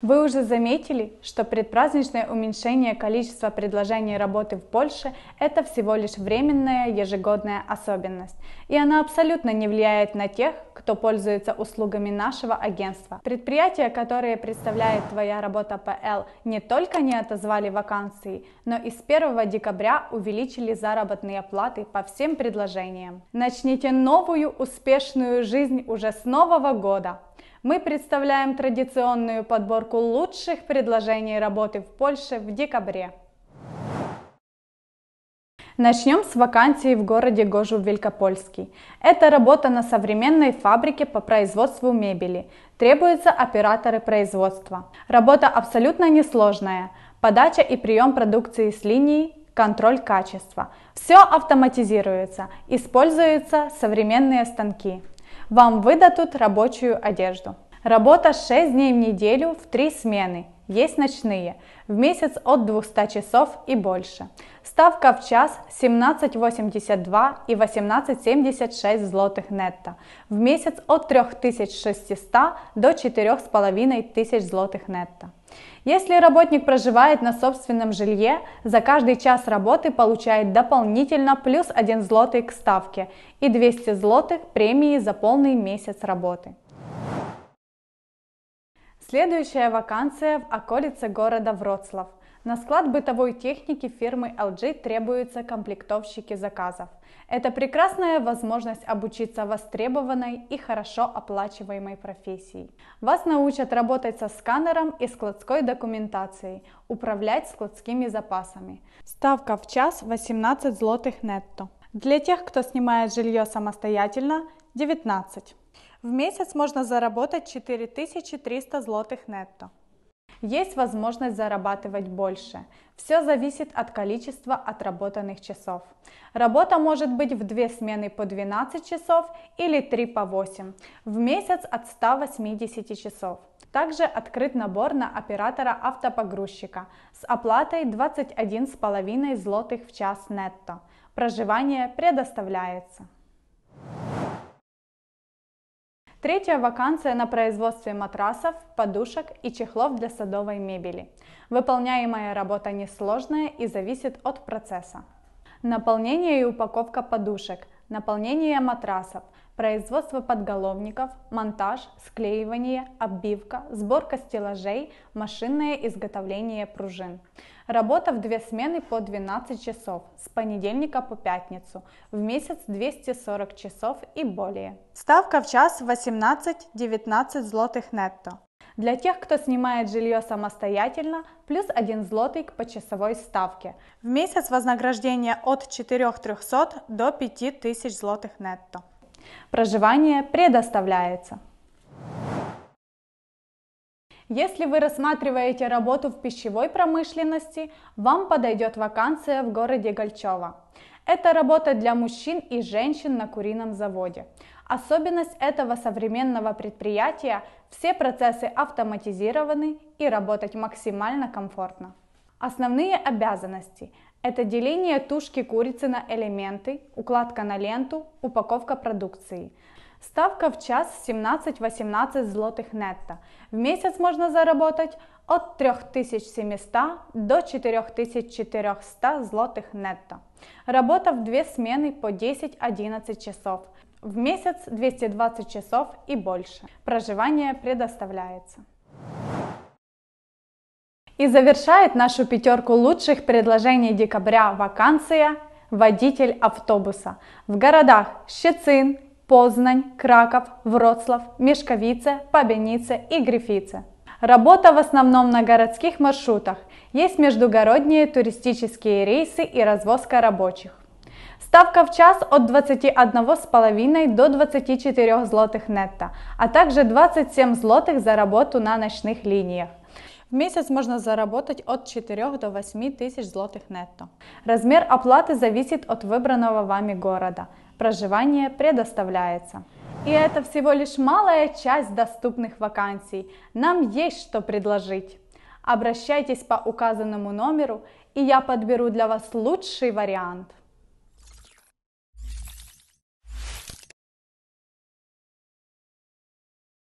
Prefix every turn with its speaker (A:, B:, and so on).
A: Вы уже заметили, что предпраздничное уменьшение количества предложений работы в Польше – это всего лишь временная ежегодная особенность, и она абсолютно не влияет на тех, кто пользуется услугами нашего агентства. Предприятия, которые представляет твоя работа ПЛ, не только не отозвали вакансии, но и с 1 декабря увеличили заработные платы по всем предложениям. Начните новую успешную жизнь уже с нового года! мы представляем традиционную подборку лучших предложений работы в Польше в декабре. Начнем с вакансии в городе Гожу-Великопольский. Это работа на современной фабрике по производству мебели. Требуются операторы производства. Работа абсолютно несложная. Подача и прием продукции с линии, контроль качества. Все автоматизируется, используются современные станки вам выдадут рабочую одежду. Работа 6 дней в неделю в 3 смены, есть ночные, в месяц от 200 часов и больше. Ставка в час 17,82 и 18,76 злотых нетто, в месяц от 3600 до 4500 злотых нетто. Если работник проживает на собственном жилье, за каждый час работы получает дополнительно плюс 1 злотый к ставке и 200 злотых премии за полный месяц работы. Следующая вакансия в околице города Вроцлав – на склад бытовой техники фирмы LG требуются комплектовщики заказов. Это прекрасная возможность обучиться востребованной и хорошо оплачиваемой профессии. Вас научат работать со сканером и складской документацией, управлять складскими запасами. Ставка в час 18 злотых нетто. Для тех, кто снимает жилье самостоятельно, 19. В месяц можно заработать 4300 злотых нетто есть возможность зарабатывать больше. Все зависит от количества отработанных часов. Работа может быть в две смены по 12 часов или 3 по 8, в месяц от 180 часов. Также открыт набор на оператора автопогрузчика с оплатой 21,5 злотых в час нетто. Проживание предоставляется. Третья вакансия на производстве матрасов, подушек и чехлов для садовой мебели. Выполняемая работа несложная и зависит от процесса. Наполнение и упаковка подушек – наполнение матрасов, производство подголовников, монтаж, склеивание, оббивка, сборка стеллажей, машинное изготовление пружин. Работа в две смены по 12 часов с понедельника по пятницу, в месяц 240 часов и более. Ставка в час 18-19 злотых нетто. Для тех, кто снимает жилье самостоятельно, плюс один злотый к почасовой ставке. В месяц вознаграждение от 4300 до 5000 злотых нетто. Проживание предоставляется. Если вы рассматриваете работу в пищевой промышленности, вам подойдет вакансия в городе Гольчева. Это работа для мужчин и женщин на курином заводе. Особенность этого современного предприятия – все процессы автоматизированы и работать максимально комфортно. Основные обязанности – это деление тушки курицы на элементы, укладка на ленту, упаковка продукции. Ставка в час 17-18 злотых нетто. В месяц можно заработать от 3700 до 4400 злотых нетто. Работа в две смены по 10-11 часов. В месяц 220 часов и больше. Проживание предоставляется. И завершает нашу пятерку лучших предложений декабря вакансия «Водитель автобуса» в городах Щецин, Познань, Краков, Вроцлав, Мешковице, Побенице и Грифице. Работа в основном на городских маршрутах. Есть междугородние туристические рейсы и развозка рабочих. Ставка в час от 21,5 до 24 злотых нетто, а также 27 злотых за работу на ночных линиях. В месяц можно заработать от 4 до 8 тысяч злотых нетто. Размер оплаты зависит от выбранного вами города проживание предоставляется. И это всего лишь малая часть доступных вакансий. Нам есть что предложить. Обращайтесь по указанному номеру, и я подберу для вас лучший вариант.